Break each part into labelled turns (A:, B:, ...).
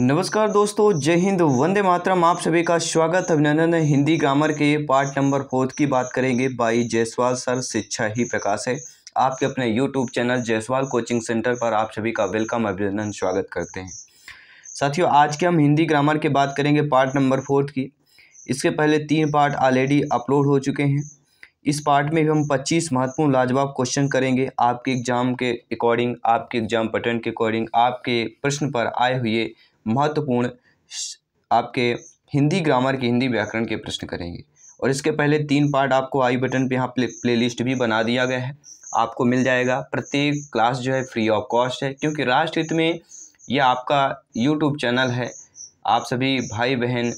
A: नमस्कार दोस्तों जय हिंद वंदे मातरम आप सभी का स्वागत अभिनंदन हिंदी ग्रामर के पार्ट नंबर फोर्थ की बात करेंगे बाई जयसवाल सर शिक्षा ही प्रकाश है आपके अपने YouTube channel Jaiswal coaching centre पर आप सभी का वेलकम अभिनंदन स्वागत करते हैं साथियों आज के हम हिंदी ग्रामर के बात करेंगे पार्ट नंबर फोर्थ की इसके पहले तीन पार्ट ऑलरेडी अपलोड हो चुके हैं इस पार्ट में भी हम पच्चीस महत्वपूर्ण लाजवाब क्वेश्चन करेंगे आपके एग्जाम के अकॉर्डिंग आपके एग्जाम पैटर्न के अकॉर्डिंग आपके प्रश्न पर आए हुए महत्वपूर्ण आपके हिंदी ग्रामर के हिंदी व्याकरण के प्रश्न करेंगे और इसके पहले तीन पार्ट आपको आई बटन पे यहाँ प्ले प्ले लिस्ट भी बना दिया गया है आपको मिल जाएगा प्रत्येक क्लास जो है फ्री ऑफ कॉस्ट है क्योंकि राष्ट्रहित में यह आपका यूट्यूब चैनल है आप सभी भाई बहन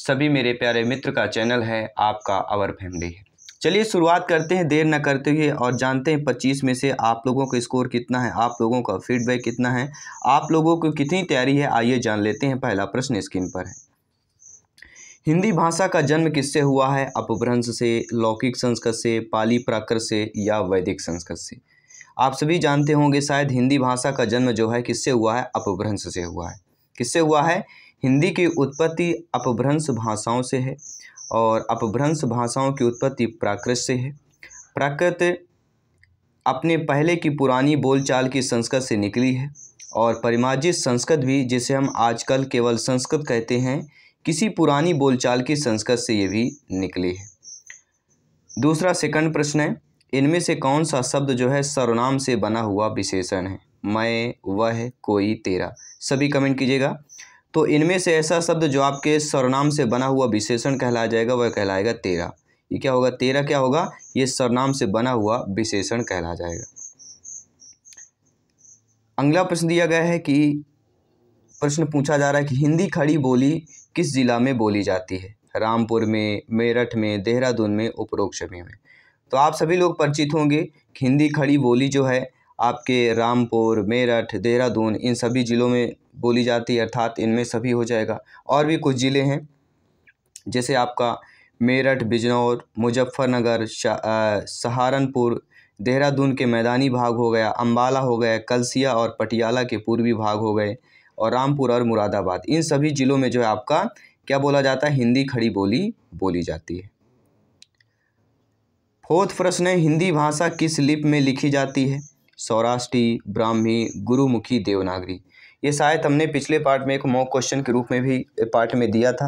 A: सभी मेरे प्यारे मित्र का चैनल है आपका आवर फैमिली है चलिए शुरुआत करते हैं देर ना करते हुए और जानते हैं पच्चीस में से आप लोगों का स्कोर कितना है आप लोगों का फीडबैक कितना है आप लोगों को कितनी तैयारी है आइए जान लेते हैं पहला प्रश्न स्क्रीन पर है हिंदी भाषा का जन्म किससे हुआ है अपभ्रंश से लौकिक संस्कृत से पाली प्राकृत से या वैदिक संस्कृत से आप सभी जानते होंगे शायद हिंदी भाषा का जन्म जो है किससे हुआ है अपभ्रंश से हुआ है किससे हुआ है हिंदी की उत्पत्ति अपभ्रंश भाषाओं से है और अपभ्रंश भाषाओं की उत्पत्ति प्राकृत से है प्राकृत अपने पहले की पुरानी बोलचाल की संस्कृत से निकली है और परिमार्जित संस्कृत भी जिसे हम आजकल केवल संस्कृत कहते हैं किसी पुरानी बोलचाल की संस्कृत से ये भी निकली है दूसरा सेकंड प्रश्न है इनमें से कौन सा शब्द जो है सर्वनाम से बना हुआ विशेषण है मैं वह कोई तेरा सभी कमेंट कीजिएगा तो इनमें से ऐसा शब्द जो आपके सरनाम से बना हुआ विशेषण कहलाया जाएगा वह कहलाएगा तेरा ये क्या होगा तेरा क्या होगा ये सरनाम से बना हुआ विशेषण कहला जाएगा अगला प्रश्न दिया गया है कि प्रश्न पूछा जा रहा है कि हिंदी खड़ी बोली किस जिला में बोली जाती है रामपुर में मेरठ में देहरादून में उपरोक्ष में तो आप सभी लोग परिचित होंगे हिंदी खड़ी बोली जो है आपके रामपुर मेरठ देहरादून इन सभी ज़िलों में बोली जाती है अर्थात इनमें सभी हो जाएगा और भी कुछ ज़िले हैं जैसे आपका मेरठ बिजनौर मुजफ्फरनगर सहारनपुर देहरादून के मैदानी भाग हो गया अम्बाला हो गया कलसिया और पटियाला के पूर्वी भाग हो गए और रामपुर और मुरादाबाद इन सभी ज़िलों में जो है आपका क्या बोला जाता है हिंदी खड़ी बोली बोली जाती है फोर्थ प्रश्न है हिंदी भाषा किस लिप में लिखी जाती है सौराष्ट्री ब्राह्मी गुरुमुखी देवनागरी ये शायद हमने पिछले पार्ट में एक मॉक क्वेश्चन के रूप में भी पार्ट में दिया था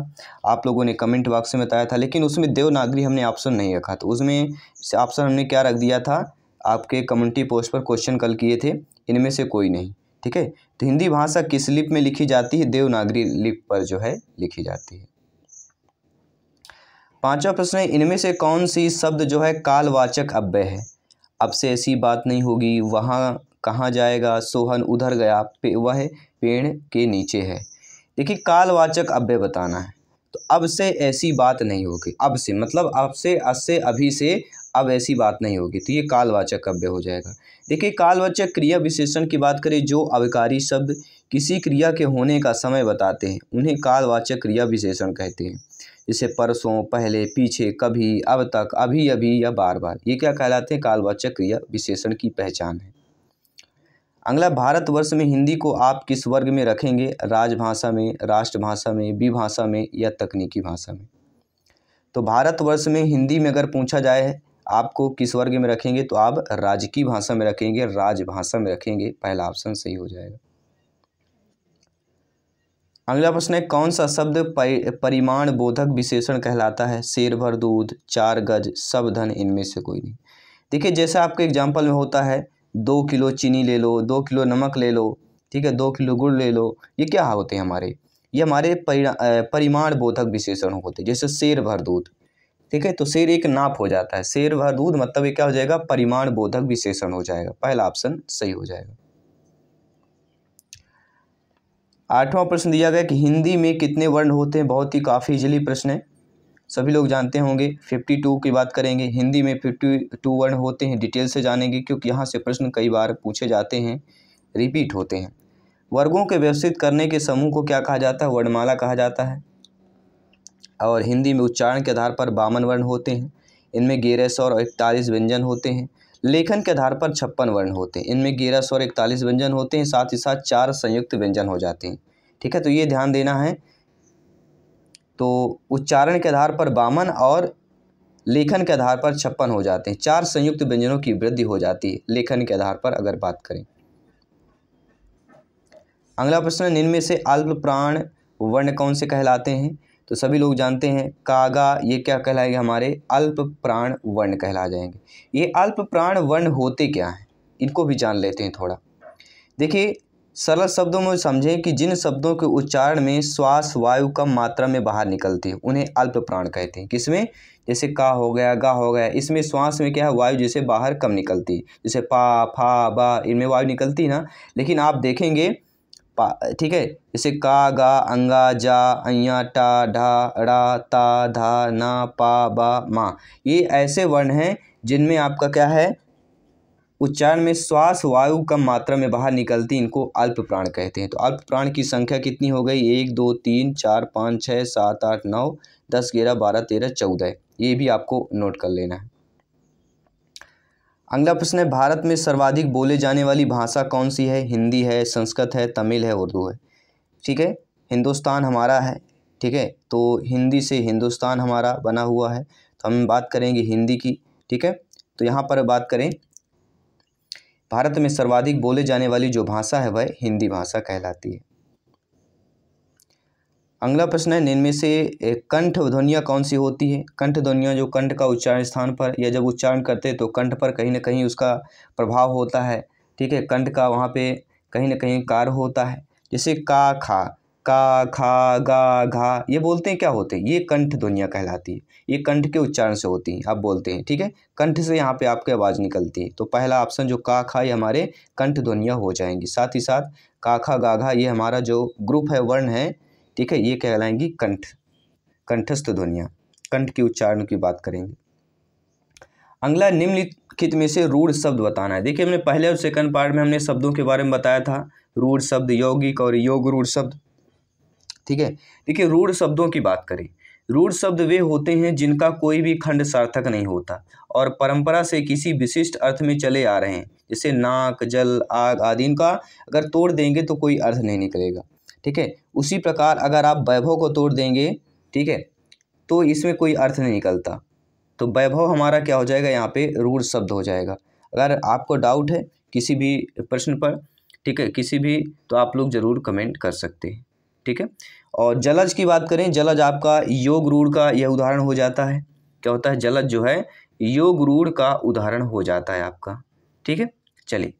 A: आप लोगों ने कमेंट बॉक्स में बताया था लेकिन उसमें देवनागरी हमने ऑप्शन नहीं रखा था तो उसमें ऑप्शन हमने क्या रख दिया था आपके कम्युनिटी पोस्ट पर क्वेश्चन कल किए थे इनमें से कोई नहीं ठीक है तो हिंदी भाषा किस लिप में लिखी जाती है देवनागरी लिप पर जो है लिखी जाती है पांचवा प्रश्न है इनमें से कौन सी शब्द जो है कालवाचक अव्यय है अब से ऐसी बात नहीं होगी वहाँ कहाँ जाएगा सोहन उधर गया पे वह पेड़ के नीचे है देखिए कालवाचक अब बताना है तो अब से ऐसी बात नहीं होगी अब से मतलब अब से अब से अभी से अब ऐसी बात नहीं होगी तो ये कालवाचक अव्य हो जाएगा देखिए कालवाचक क्रिया विशेषण की बात करें जो अविकारी शब्द किसी क्रिया के होने का समय बताते हैं उन्हें कालवाचक क्रिया विशेषण कहते हैं जैसे परसों पहले पीछे कभी अब तक अभी अभी या बार बार ये क्या कहलाते हैं कालवाचक क्रिया विशेषण की पहचान है अगला भारतवर्ष में हिंदी को आप किस वर्ग में रखेंगे राजभाषा में राष्ट्रभाषा में विभाषा में या तकनीकी भाषा में तो भारतवर्ष में हिंदी में अगर पूछा जाए आपको किस वर्ग में रखेंगे तो आप राजकीय भाषा में रखेंगे राजभाषा में रखेंगे पहला ऑप्शन सही हो जाएगा अगला प्रश्न है कौन सा शब्द परिमाण बोधक विशेषण कहलाता है शेर भर दूध चार गज सब धन इनमें से कोई नहीं देखिए जैसा आपके एग्जाम्पल में होता है दो किलो चीनी ले लो दो किलो नमक ले लो ठीक है दो किलो गुड़ ले लो ये क्या होते हैं हमारे ये हमारे परिमाण बोधक विशेषण होते हैं जैसे शेर भर दूध ठीक है तो शेर एक नाप हो जाता है शेर भर दूध मतलब ये क्या हो जाएगा परिमाण बोधक विशेषण हो जाएगा पहला ऑप्शन सही हो जाएगा आठवां प्रश्न दिया गया कि हिंदी में कितने वर्ण होते हैं बहुत ही काफ़ी इजली प्रश्न है सभी लोग जानते होंगे फिफ्टी टू की बात करेंगे हिंदी में फिफ्टी टू वर्ण होते हैं डिटेल से जानेंगे क्योंकि यहाँ से प्रश्न कई बार पूछे जाते हैं रिपीट होते हैं वर्गों के व्यवस्थित करने के समूह को क्या कहा जाता है वर्णमाला कहा जाता है और हिंदी में उच्चारण के आधार पर बावन वर्ण होते हैं इनमें ग्यारह सौ और इकतालीस व्यंजन होते हैं लेखन के आधार पर छप्पन वर्ण होते हैं इनमें ग्यारह सौ और इकतालीस व्यंजन होते हैं साथ ही साथ चार संयुक्त व्यंजन हो जाते हैं ठीक है तो ये ध्यान देना है तो उच्चारण के आधार पर बावन और लेखन के आधार पर छप्पन हो जाते हैं चार संयुक्त व्यंजनों की वृद्धि हो जाती है लेखन के आधार पर अगर बात करें अगला प्रश्न निम्न में से अल्प प्राण वर्ण कौन से कहलाते हैं तो सभी लोग जानते हैं कागा ये क्या कहलाएंगे हमारे अल्प प्राण वर्ण कहला जाएंगे ये अल्प प्राण वर्ण होते क्या हैं इनको भी जान लेते हैं थोड़ा देखिए सरल शब्दों में समझें कि जिन शब्दों के उच्चारण में श्वास वायु कम मात्रा में बाहर निकलती है उन्हें अल्प प्राण कहते हैं किसमें जैसे का हो गया गा हो गया इसमें श्वास में क्या है वायु जैसे बाहर कम निकलती है जैसे पा फा बा इनमें वायु निकलती है ना लेकिन आप देखेंगे ठीक है जैसे का गा अंगा जा अया टा ढा ड़ा ता धा ना पा बा मा ये ऐसे वर्ण हैं जिनमें आपका क्या है उच्चारण में श्वास वायु कम मात्रा में बाहर निकलती इनको अल्प प्राण कहते हैं तो अल्प प्राण की संख्या कितनी हो गई एक दो तीन चार पाँच छः सात आठ नौ दस ग्यारह बारह तेरह चौदह ये भी आपको नोट कर लेना है अगला प्रश्न है भारत में सर्वाधिक बोले जाने वाली भाषा कौन सी है हिंदी है संस्कृत है तमिल है उर्दू है ठीक है हिंदुस्तान हमारा है ठीक है तो हिंदी से हिंदुस्तान हमारा बना हुआ है तो हम बात करेंगे हिंदी की ठीक है तो यहाँ पर बात करें भारत में सर्वाधिक बोले जाने वाली जो भाषा है वह हिंदी भाषा कहलाती है अगला प्रश्न है निन्मे से कंठ ध्वनिया कौन सी होती है कंठ ध्वनिया जो कंठ का उच्चारण स्थान पर या जब उच्चारण करते हैं तो कंठ पर कहीं ना कहीं उसका प्रभाव होता है ठीक है कंठ का वहाँ पे कहीं ना कहीं कार होता है जैसे का खा का खा गा घा ये बोलते हैं क्या होते हैं ये कंठ ध्वनिया कहलाती है ये कंठ के उच्चारण से होती है आप बोलते हैं ठीक है कंठ से यहाँ पे आपकी आवाज़ निकलती है तो पहला ऑप्शन जो का खा ये हमारे कंठ ध्वनिया हो जाएंगी साथ ही साथ का खा गा घा ये हमारा जो ग्रुप है वर्ण है ठीक है ये कहलाएंगी कंठ कंठस्थ ध्वनियाँ कंठ के उच्चारण की बात करेंगे अगला निम्नलिखित में से रूढ़ शब्द बताना है देखिए हमने पहले और सेकंड पार्ट में हमने शब्दों के बारे में बताया था रूढ़ शब्द यौगिक और योग रूढ़ शब्द ठीक है देखिए रूढ़ शब्दों की बात करें रूढ़ शब्द वे होते हैं जिनका कोई भी खंड सार्थक नहीं होता और परंपरा से किसी विशिष्ट अर्थ में चले आ रहे हैं जैसे नाक जल आग आदि इनका अगर तोड़ देंगे तो कोई अर्थ नहीं निकलेगा ठीक है उसी प्रकार अगर आप वैभव को तोड़ देंगे ठीक है तो इसमें कोई अर्थ नहीं निकलता तो वैभव हमारा क्या हो जाएगा यहाँ पे रूढ़ शब्द हो जाएगा अगर आपको डाउट है किसी भी प्रश्न पर ठीक है किसी भी तो आप लोग ज़रूर कमेंट कर सकते हैं ठीक है और जलज की बात करें जलज आपका योग रूढ़ का यह उदाहरण हो जाता है क्या होता है जलज जो है योग रूढ़ का उदाहरण हो जाता है आपका ठीक है चलिए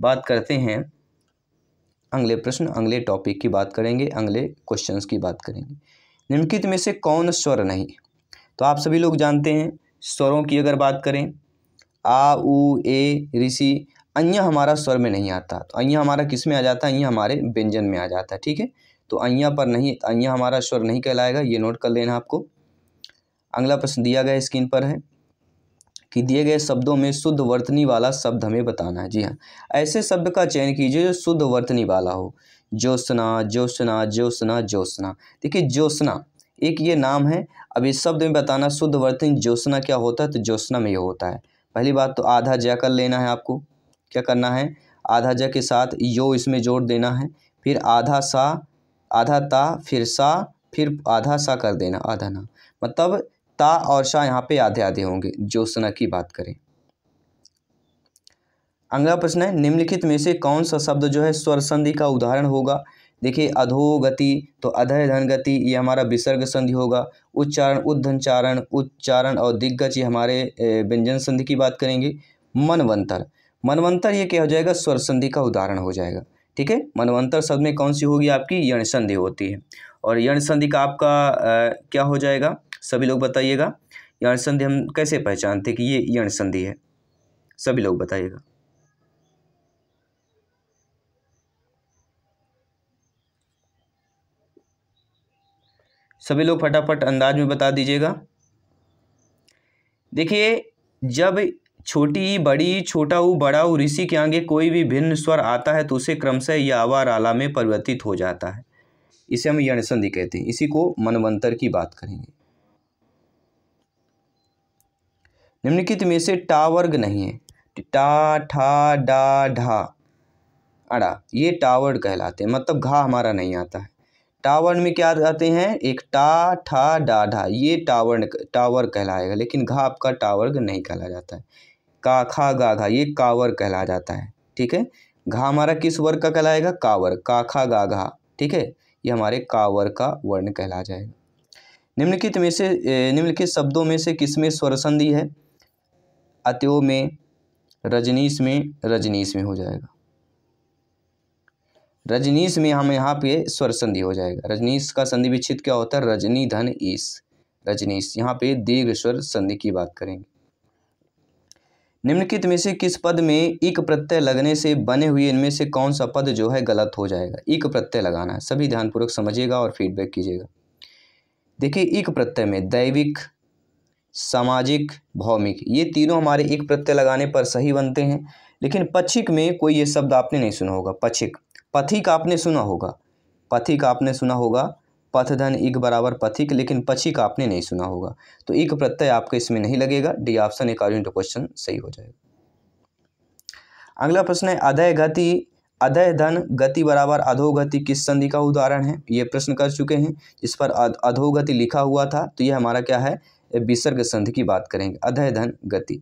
A: बात करते हैं अगले प्रश्न अगले टॉपिक की बात करेंगे अगले क्वेश्चंस की बात करेंगे निम्नलिखित में से कौन स्वर नहीं तो आप सभी लोग जानते हैं स्वरों की अगर बात करें आ उ ए ऋषि अन्य हमारा स्वर में नहीं आता तो अन्य हमारा किस में आ जाता है अन्य हमारे व्यंजन में आ जाता है ठीक है तो अन्य पर नहीं अन्य हमारा स्वर नहीं कहलाएगा ये नोट कर लेना आपको अगला प्रश्न दिया गया स्क्रीन पर है कि दिए गए शब्दों में शुद्ध वर्तनी वाला शब्द हमें बताना है जी हाँ ऐसे शब्द का चयन कीजिए जो शुद्ध वर्तनी वाला हो ज्योत्ना ज्योत्ना ज्योत्सना ज्योत्सना देखिए ज्योत्ना एक ये नाम है अब इस शब्द में बताना शुद्ध वर्तनी ज्योत्सना क्या होता है तो ज्योत्ना में ये होता है पहली बात तो आधा जय कर लेना है आपको क्या करना है आधा ज के साथ यो इसमें जोड़ देना है फिर आधा सा आधा ता फिर सा फिर आधा सा कर देना आधा ना मतलब ता और शाह यहाँ पे आधे आधे होंगे ज्योत्सना की बात करें अगला प्रश्न है निम्नलिखित में से कौन सा शब्द जो है स्वर संधि का उदाहरण होगा देखिए अधो गति तो अधय धन गति ये हमारा विसर्ग संधि होगा उच्चारण उद्धनचारण उच्चारण और दिग्गज ये हमारे व्यंजन संधि की बात करेंगे मनवंतर मनवंतर ये क्या हो जाएगा स्वर संधि का उदाहरण हो जाएगा ठीक है मनवंतर शब्द में कौन सी होगी आपकी यण संधि होती है और यण संधि का आपका आ, क्या हो जाएगा सभी लोग बताइएगा यण संधि हम कैसे पहचानते कि ये यण संधि है सभी लोग बताइएगा सभी लोग फटाफट अंदाज में बता दीजिएगा देखिए जब छोटी बड़ी छोटा ऊ बड़ा ऊ ऋषि के आगे कोई भी भिन्न स्वर आता है तो उसे क्रमशः यावा आला में परिवर्तित हो जाता है इसे हम यण संधि कहते हैं इसी को मनवंतर की बात करेंगे निम्नलिखित में से टा वर्ग नहीं है टा ठा डा ढा अड़ा ये टावर कहलाते हैं मतलब घा हमारा नहीं आता है टावर में क्या आते हैं एक टा ठा डा ढा ये टावर टावर कहलाएगा लेकिन घा आपका टावर नहीं कहला जाता है का खा गा घा ये कावर कहला जाता है ठीक है घा हमारा किस वर्ग का कहलाएगा कावर का खा गा घा ठीक है ये हमारे कावर का वर्ण कहला जाएगा निम्नलिखित में से निम्नलिखित शब्दों में से किसमें स्वर संधि है अतो में रजनीश में रजनीश में हो जाएगा रजनीश में हम यहाँ पे स्वर संधि हो जाएगा रजनीश का संधि विच्छेद क्या होता है रजनी धन ईस रजनीश यहाँ पे दीर्घ स्वर संधि की बात करेंगे निम्नलिखित में से किस पद में एक प्रत्यय लगने से बने हुए इनमें से कौन सा पद जो है गलत हो जाएगा एक प्रत्यय लगाना है सभी ध्यानपूर्वक समझिएगा और फीडबैक कीजिएगा देखिए एक प्रत्यय में दैविक सामाजिक भौमिक ये तीनों हमारे एक प्रत्यय लगाने पर सही बनते हैं लेकिन पक्षिक में कोई ये शब्द आपने नहीं सुना होगा पक्षिक पथिक आपने सुना होगा पथिक आपने सुना होगा पथधन एक बराबर पथिक लेकिन पक्षिक आपने नहीं सुना होगा तो एक प्रत्यय आपको इसमें नहीं लगेगा डी ऑप्शन एक टू क्वेश्चन सही हो जाएगा अगला प्रश्न है अधय गति अधय धन गति बराबर अधोगति किस संधि का उदाहरण है ये प्रश्न कर चुके हैं इस पर अधोगति लिखा हुआ था तो ये हमारा क्या है विसर्ग संधि की बात करेंगे अधय धन गति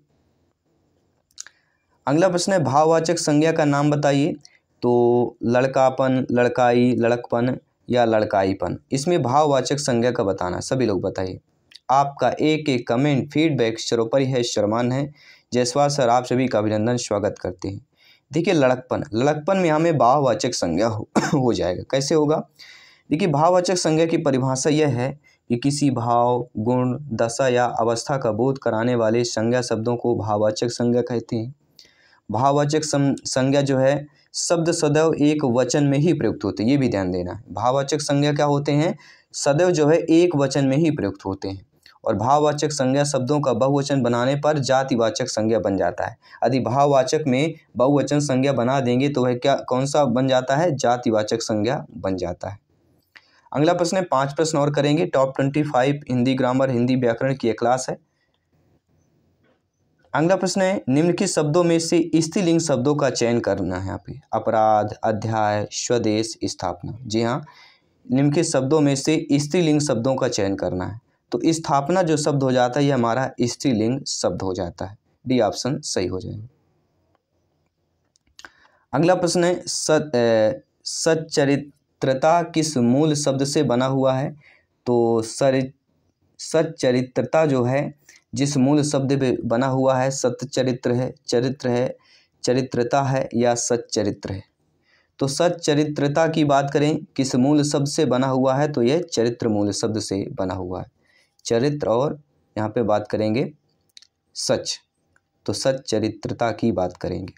A: अगला प्रश्न है भाववाचक संज्ञा का नाम बताइए तो लड़कापन लड़काई लड़कपन या लड़काईपन इसमें भाववाचक संज्ञा का बताना सभी लोग बताइए आपका एक एक कमेंट फीडबैक सरोपरि है शर्मान है जयसवाल सर आप सभी का अभिनंदन स्वागत करते हैं देखिए लड़कपन लड़कपन में हमें भाववाचक संज्ञा हो, हो जाएगा कैसे होगा देखिए भाववाचक संज्ञा की परिभाषा यह है कि किसी भाव गुण दशा या अवस्था का बोध कराने वाले संज्ञा शब्दों को भाववाचक संज्ञा कहते हैं भाववाचक संज्ञा जो है शब्द सदैव एक वचन में ही प्रयुक्त होते हैं ये भी ध्यान देना है भाववाचक संज्ञा क्या होते हैं सदैव जो है एक वचन में ही प्रयुक्त होते हैं और भाववाचक संज्ञा शब्दों का बहुवचन बनाने पर जातिवाचक संज्ञा बन जाता है यदि भाववाचक में बहुवचन संज्ञा बना देंगे तो वह क्या कौन सा बन जाता है जातिवाचक संज्ञा बन जाता है अगला प्रश्न है पांच प्रश्न और करेंगे top twenty five Hindi grammar Hindi व्याकरण की क्लास है अगला प्रश्न है निम्नलिखित शब्दों में से स्त्रीलिंग शब्दों का चयन करना है आप अपराध अध्याय स्वदेश स्थापना जी हाँ निम्नलिखित शब्दों में से स्त्रीलिंग शब्दों का चयन करना है तो स्थापना जो शब्द हो जाता है ये हमारा स्त्रीलिंग शब्द हो जाता है डी ऑप्शन सही हो जाएगा अगला प्रश्न है सत सच्चरित सच्चरित्रता किस मूल शब्द से बना हुआ है तो सर सच्चरित्रता जो है जिस मूल शब्द पे बना हुआ है सच्चरित्र है चरित्र है चरित्रता है या सच्चरित्र है तो सच्चरित्रता की बात करें किस मूल शब्द से बना हुआ है तो यह चरित्र मूल शब्द से बना हुआ है चरित्र और यहाँ पे बात करेंगे सच तो सच्चरित्रता की बात करेंगे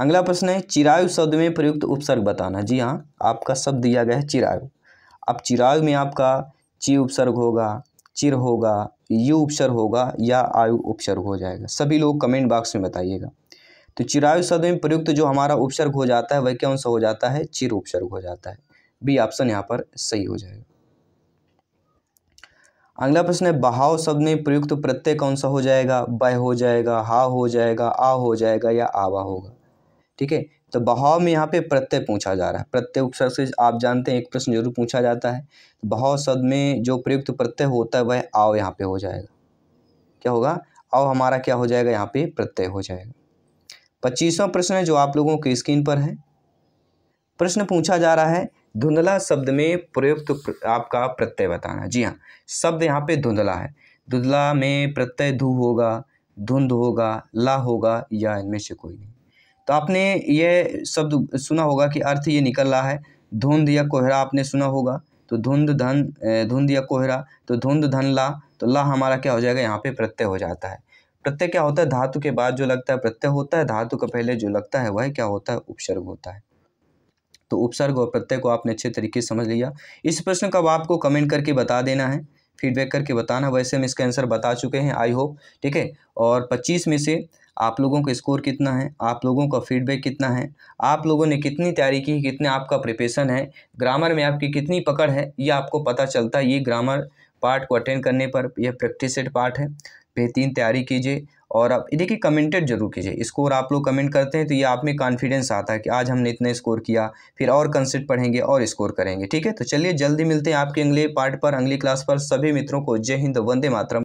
A: अगला प्रश्न है चिरायु शब्द में प्रयुक्त उपसर्ग बताना जी हाँ आपका शब्द दिया गया है चिरायु अब चिरायु में आपका ची उपसर्ग होगा चिर होगा यु उपसर्ग होगा या आयु उपसर्ग हो जाएगा सभी लोग कमेंट बॉक्स में बताइएगा तो चिरायु शब्द में प्रयुक्त जो हमारा उपसर्ग हो जाता है वह कौन सा हो जाता है चिर उपसर्ग हो जाता है बी ऑप्शन यहाँ पर सही हो जाएगा अगला प्रश्न है बहाव शब्द में प्रयुक्त प्रत्यय कौन सा हो जाएगा बह हो जाएगा हा हो जाएगा आ हो जाएगा या आवा होगा ठीक है तो बहाव में यहाँ पे प्रत्यय पूछा जा रहा है प्रत्यय उपसर्ग से आप जानते हैं एक प्रश्न जरूर पूछा जाता है बहाव शब्द में जो प्रयुक्त प्रत्यय होता है वह आओ यहाँ पे हो जाएगा क्या होगा आओ हमारा क्या हो जाएगा यहाँ पे प्रत्यय हो जाएगा पच्चीसवा प्रश्न है जो आप लोगों की स्क्रीन पर है प्रश्न पूछा जा रहा है धुंधला शब्द में प्रयुक्त आपका प्रत्यय बताना जी हाँ शब्द यहाँ पे धुंधला है धुंधला में प्रत्यय धू होगा धुंध होगा ला होगा या इनमें से कोई नहीं तो आपने ये शब्द सुना होगा कि अर्थ ये निकल रहा है धुंध या कोहरा आपने सुना होगा तो धुंध धन धुंध या कोहरा तो धुंध धन ला तो ला हमारा क्या हो जाएगा यहाँ पे प्रत्यय हो जाता है प्रत्यय क्या होता है धातु के बाद जो लगता है प्रत्यय होता है धातु का पहले जो लगता है वह क्या होता है उपसर्ग होता है तो उपसर्ग और प्रत्यय को आपने अच्छे तरीके से समझ लिया इस प्रश्न का आपको कमेंट करके बता देना है फीडबैक करके बताना वैसे हम इसका आंसर बता चुके हैं आई होप ठीक है और 25 में से आप लोगों का स्कोर कितना है आप लोगों का फीडबैक कितना है आप लोगों ने कितनी तैयारी की कितने आपका प्रिपेशन है ग्रामर में आपकी कितनी पकड़ है ये आपको पता चलता है ये ग्रामर पार्ट को अटेंड करने पर यह प्रैक्टिस सेट पार्ट है बेहतरीन तैयारी कीजिए और आप देखिए कमेंटेड जरूर कीजिए स्कोर आप लोग कमेंट करते हैं तो ये आप में कॉन्फिडेंस आता है कि आज हमने इतना स्कोर किया फिर और कंसेप्ट पढ़ेंगे और स्कोर करेंगे ठीक है तो चलिए जल्दी मिलते हैं आपके अगले पार्ट पर अगली क्लास पर सभी मित्रों को जय हिंद वंदे मातरम